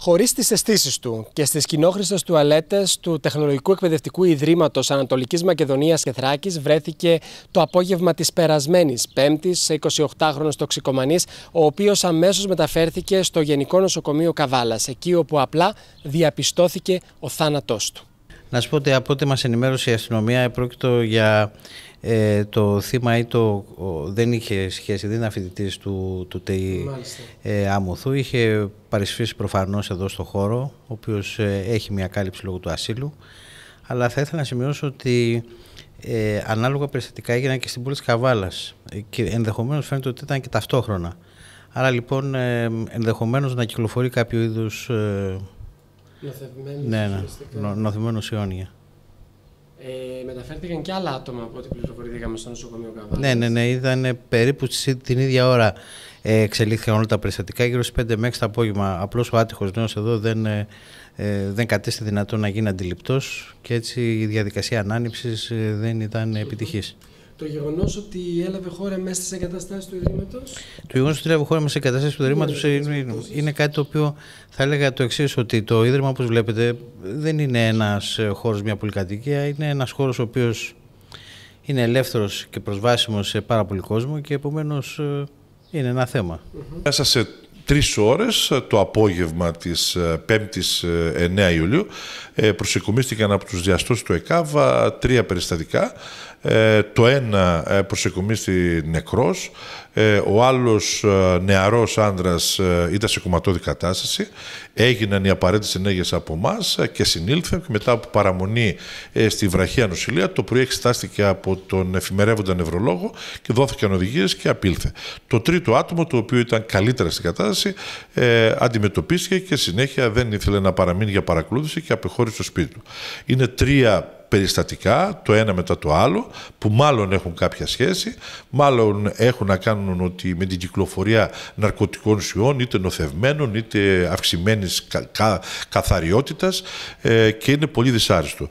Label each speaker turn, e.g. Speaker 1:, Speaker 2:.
Speaker 1: Χωρίς τις αισθήσεις του και στις κοινόχρηστες τουαλέτες του Τεχνολογικού Εκπαιδευτικού Ιδρύματος Ανατολικής Μακεδονίας και βρέθηκε το απόγευμα της περασμένης Πέμπτης σε 28χρονο τοξικομανής, ο οποίος αμέσως μεταφέρθηκε στο Γενικό Νοσοκομείο Καβάλας, εκεί όπου απλά διαπιστώθηκε ο θάνατός του.
Speaker 2: Να σου πω ότι από ό,τι μας ενημέρωσε η αστυνομία, πρόκειτο για ε, το θύμα δεν είχε σχέση, δεν είναι φοιτητή του, του ΤΕΙ ε, Είχε παρισφύσει προφανώς εδώ στο χώρο, ο οποίος ε, έχει μια κάλυψη λόγω του ασύλου. Αλλά θα ήθελα να σημειώσω ότι ε, ανάλογα περιστατικά έγιναν και στην πόλη της Καβάλας. Ε, και ενδεχομένως φαίνεται ότι ήταν και ταυτόχρονα. Άρα λοιπόν ε, ενδεχομένως να κυκλοφορεί κάποιο είδους... Ε,
Speaker 1: νοθευμένος ναι, ναι, ναι, ε, μεταφέρθηκαν και άλλα άτομα από ό,τι πληροφορηθήκαμε στο νοσοκομείο Καβάλα. Ναι,
Speaker 2: ναι, ναι, ήταν περίπου την ίδια ώρα ε, εξελίχθηκαν όλα τα περιστατικά, γύρω στις 5 μέχρι το απόγευμα. Απλώς ο άτυχος νέος εδώ δεν, ε, ε δεν κατέστη δυνατό να γίνει αντιληπτός και έτσι η διαδικασία ανάνυψης ε, δεν ήταν επιτυχής
Speaker 1: το γεγονός ότι έλαβε χώρα μέσα στις εγκαταστάσεις του Ιδρύματος.
Speaker 2: Το γεγονός ότι έλαβε χώρα μέσα στις εγκαταστάσεις του Ιδρύματος είναι, κάτι το οποίο θα έλεγα το εξής, ότι το Ίδρυμα, όπως βλέπετε, δεν είναι ένας ε, χώρος, μια πολυκατοικία. Είναι ένας χώρος ο οποίος είναι ελεύθερος και προσβάσιμος σε πάρα πολύ κόσμο και επομένως ε, είναι ένα θέμα.
Speaker 3: Μέσα σε τρεις ώρες ε, το απόγευμα της 5 η 9 Ιουλίου προσεκομίστηκαν από τους διαστώσει του ΕΚΑΒΑ τρία περιστατικά ε, το ένα ε, προσεκομίστη νεκρός, ε, ο άλλος νεαρός άνδρας ήταν σε κομματώδη κατάσταση. Έγιναν οι απαραίτητες ενέργειες από εμάς και συνήλθε και μετά από παραμονή στη βραχία νοσηλεία το πρωί εξετάστηκε από τον εφημερεύοντα νευρολόγο και δόθηκαν οδηγίες και απήλθε. Το τρίτο άτομο, το οποίο ήταν καλύτερα στην κατάσταση, αντιμετωπίστηκε και συνέχεια δεν ήθελε να παραμείνει για παρακολούθηση και απεχώρησε στο σπίτι του. Είναι τρία περιστατικά, το ένα μετά το άλλο, που μάλλον έχουν κάποια σχέση, μάλλον έχουν να κάνουν ότι με την κυκλοφορία ναρκωτικών σιών είτε νοθευμένων, είτε αυξημένης καθαριότητας ε, και είναι πολύ δυσάριστο.